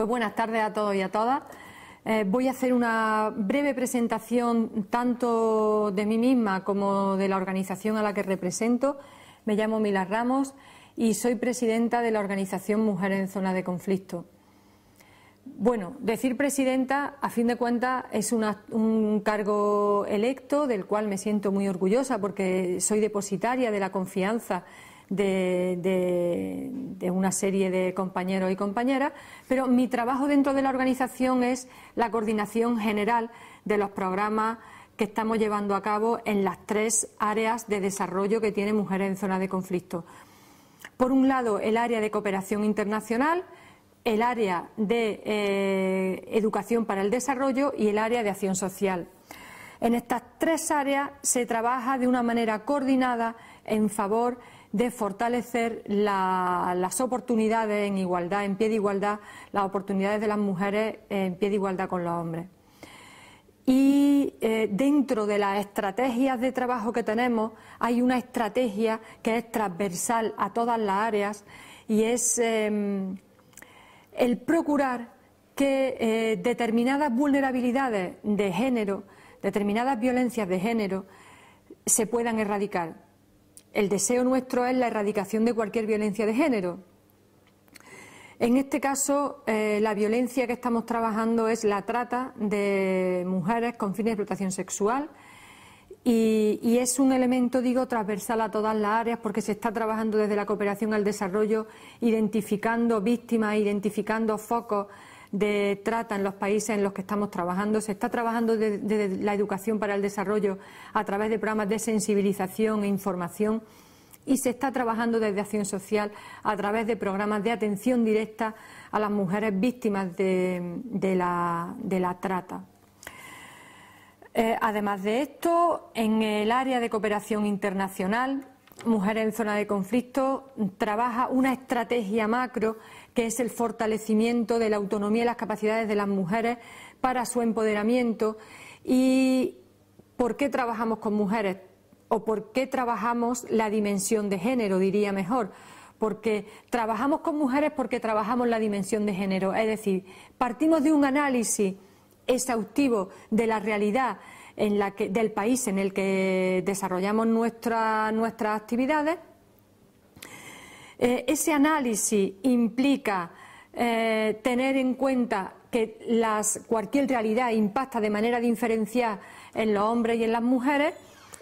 Pues buenas tardes a todos y a todas. Eh, voy a hacer una breve presentación tanto de mí misma como de la organización a la que represento. Me llamo Mila Ramos y soy presidenta de la organización Mujeres en Zona de Conflicto. Bueno, decir presidenta, a fin de cuentas, es un cargo electo del cual me siento muy orgullosa porque soy depositaria de la confianza de, una serie de compañeros y compañeras, pero mi trabajo dentro de la organización es la coordinación general de los programas que estamos llevando a cabo en las tres áreas de desarrollo que tiene Mujeres en Zona de Conflicto. Por un lado, el área de cooperación internacional, el área de eh, educación para el desarrollo y el área de acción social. En estas tres áreas se trabaja de una manera coordinada en favor de fortalecer las oportunidades en igualdad, en pie de igualdad, las oportunidades de las mujeres en pie de igualdad con los hombres. Y eh, dentro de las estrategias de trabajo que tenemos hay una estrategia que es transversal a todas las áreas y es em, el procurar que eh, determinadas vulnerabilidades de género, determinadas violencias de género, se puedan erradicar el deseo nuestro es la erradicación de cualquier violencia de género. En este caso, eh, la violencia que estamos trabajando es la trata de mujeres con fines de explotación sexual y, y, es un elemento, digo, transversal a todas las áreas porque se está trabajando desde la cooperación al desarrollo, identificando víctimas, identificando focos de trata en los países en los que estamos trabajando. Se está trabajando desde la educación para el desarrollo a través de programas de sensibilización e información y se está trabajando desde acción social a través de programas de atención directa a las mujeres víctimas de, la, trata. Eh, además de esto, en el área de cooperación internacional Mujeres en zona de conflicto trabaja una estrategia macro que es el fortalecimiento de la autonomía y las capacidades de las mujeres para su empoderamiento. ¿Y por qué trabajamos con mujeres? ¿O por qué trabajamos la dimensión de género, diría mejor? Porque trabajamos con mujeres porque trabajamos la dimensión de género. Es decir, partimos de un análisis exhaustivo de la realidad en la del país en el que desarrollamos nuestras actividades. Eh, ese análisis implica eh, tener en cuenta que las, cualquier realidad impacta de manera diferenciada en los hombres y en las mujeres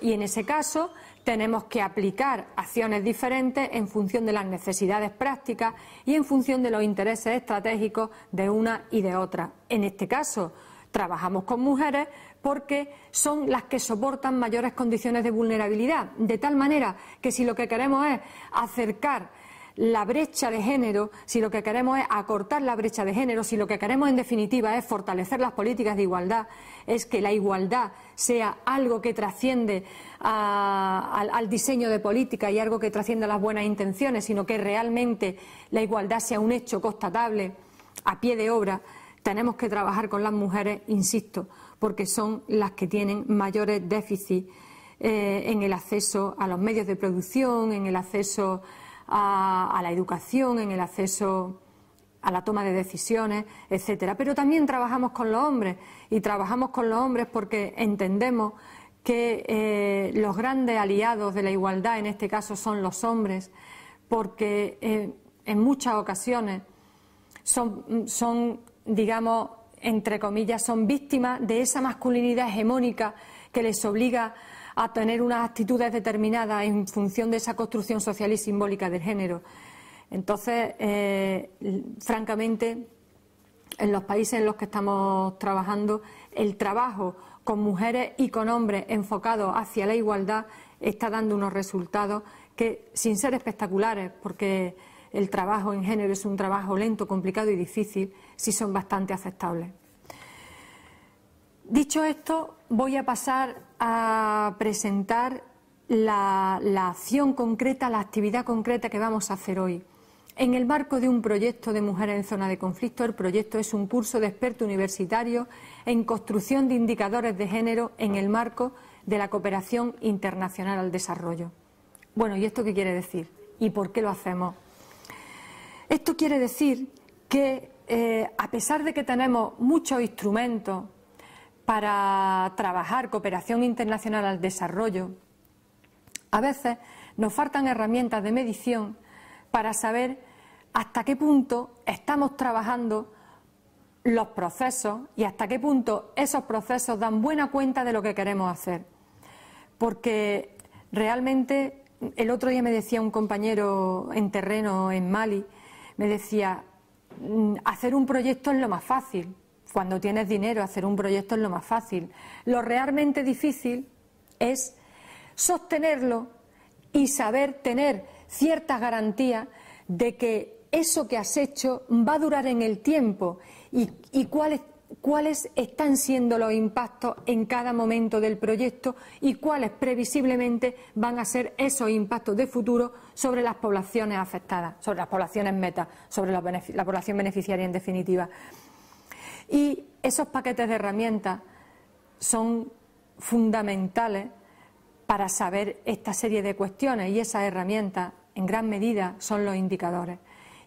y en ese caso tenemos que aplicar acciones diferentes en función de las necesidades prácticas y en función de los intereses estratégicos de una y de otra. En este caso, Trabajamos con mujeres porque son las que soportan mayores condiciones de vulnerabilidad, de tal manera que si lo que queremos es acercar la brecha de género, si lo que queremos es acortar la brecha de género, si lo que queremos en definitiva es fortalecer las políticas de igualdad, es que la igualdad sea algo que trasciende al, al, diseño de política y algo que trasciende a las buenas intenciones, sino que realmente la igualdad sea un hecho constatable a pie de obra tenemos que trabajar con las mujeres, insisto, porque son las que tienen mayores déficits eh, en el acceso a los medios de producción, en el acceso a, la educación, en el acceso a la toma de decisiones, etcétera. Pero también trabajamos con los hombres y trabajamos con los hombres porque entendemos que eh, los grandes aliados de la igualdad, en este caso, son los hombres, porque eh, en muchas ocasiones son, son digamos, entre comillas, son víctimas de esa masculinidad hegemónica que les obliga a tener unas actitudes determinadas en función de esa construcción social y simbólica del género. Entonces, eh, francamente, en los países en los que estamos trabajando, el trabajo con mujeres y con hombres enfocado hacia la igualdad está dando unos resultados que, sin ser espectaculares, porque el trabajo en género es un trabajo lento, complicado y difícil, si son bastante aceptables. Dicho esto, voy a pasar a presentar la, la, acción concreta, la actividad concreta que vamos a hacer hoy. En el marco de un proyecto de mujeres en zona de conflicto, el proyecto es un curso de experto universitario en construcción de indicadores de género en el marco de la cooperación internacional al desarrollo. Bueno, ¿y esto qué quiere decir? ¿Y por qué lo hacemos? Esto quiere decir que eh, a pesar de que tenemos muchos instrumentos para trabajar cooperación internacional al desarrollo, a veces nos faltan herramientas de medición para saber hasta qué punto estamos trabajando los procesos y hasta qué punto esos procesos dan buena cuenta de lo que queremos hacer. Porque realmente el otro día me decía un compañero en terreno en Mali, me decía, mm, hacer un proyecto es lo más fácil, cuando tienes dinero hacer un proyecto es lo más fácil. Lo realmente difícil es sostenerlo y saber tener ciertas garantías de que eso que has hecho va a durar en el tiempo y, y cuál es cuáles están siendo los impactos en cada momento del proyecto y cuáles previsiblemente van a ser esos impactos de futuro sobre las poblaciones afectadas, sobre las poblaciones metas, sobre la, la población beneficiaria en definitiva. Y esos paquetes de herramientas son fundamentales para saber esta serie de cuestiones y esas herramientas en gran medida son los indicadores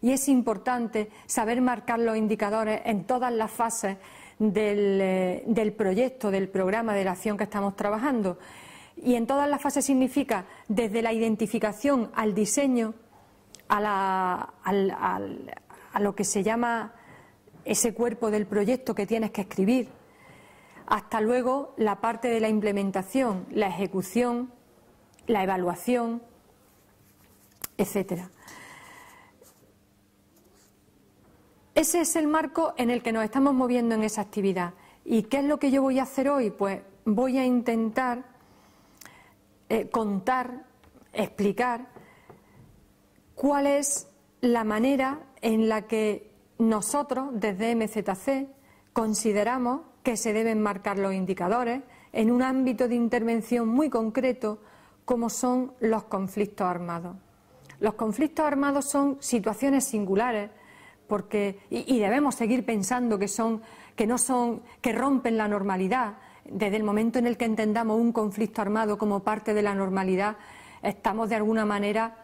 y es importante saber marcar los indicadores en todas las fases eh, del, proyecto, del programa, de la acción que estamos trabajando. Y en todas las fases significa desde la identificación al diseño, a lo que se llama ese cuerpo del proyecto que tienes que escribir, hasta luego la parte de la implementación, la ejecución, la evaluación, etcétera. Ese es el marco en el que nos estamos moviendo en esa actividad. ¿Y qué es lo que yo voy a hacer hoy? Pues voy a intentar eh, contar, explicar cuál es la manera en la que nosotros desde MZC consideramos que se deben marcar los indicadores en un ámbito de intervención muy concreto como son los conflictos armados. Los conflictos armados son situaciones singulares porque y, debemos seguir pensando que son que no son que rompen la normalidad desde el momento en el que entendamos un conflicto armado como parte de la normalidad estamos de alguna manera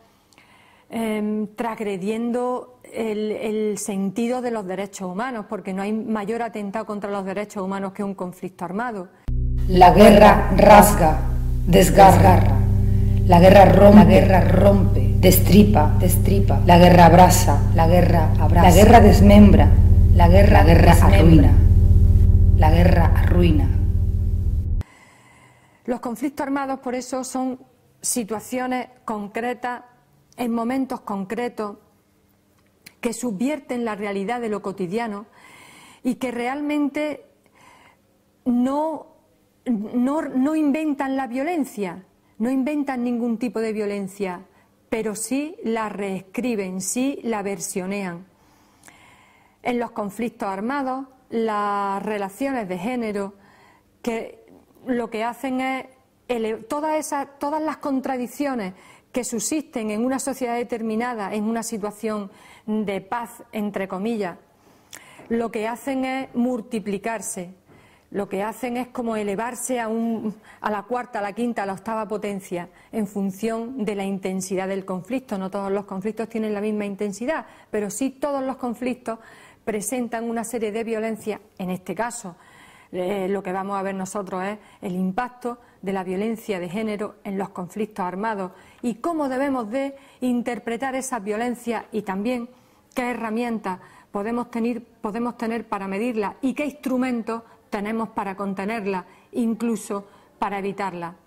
em, trasgrediendo el, sentido de los derechos humanos porque no hay mayor atentado contra los derechos humanos que un conflicto armado la guerra rasga desgarra la guerra rompe la guerra rompe destripa, destripa, la guerra abraza, la guerra abraza, la guerra desmembra, la guerra, la guerra arruina, la guerra arruina. Los conflictos armados, por eso, son situaciones concretas, en momentos concretos, que subvierten la realidad de lo cotidiano y que realmente no, no inventan la violencia, no inventan ningún tipo de violencia, pero sí la reescriben, sí la versionean. En los conflictos armados, las relaciones de género, que lo que hacen es todas, todas las contradicciones que subsisten en una sociedad determinada, en una situación de paz, entre comillas, lo que hacen es multiplicarse, lo que hacen es como elevarse a, un, a la cuarta, a la quinta, a la octava potencia en función de la intensidad del conflicto. No todos los conflictos tienen la misma intensidad, pero sí todos los conflictos presentan una serie de violencia. En este caso, eh, lo que vamos a ver nosotros es el impacto de la violencia de género en los conflictos armados y cómo debemos de interpretar esa violencia y también qué herramientas podemos tener, podemos tener para medirla y qué instrumentos tenemos para contenerla, incluso para evitarla.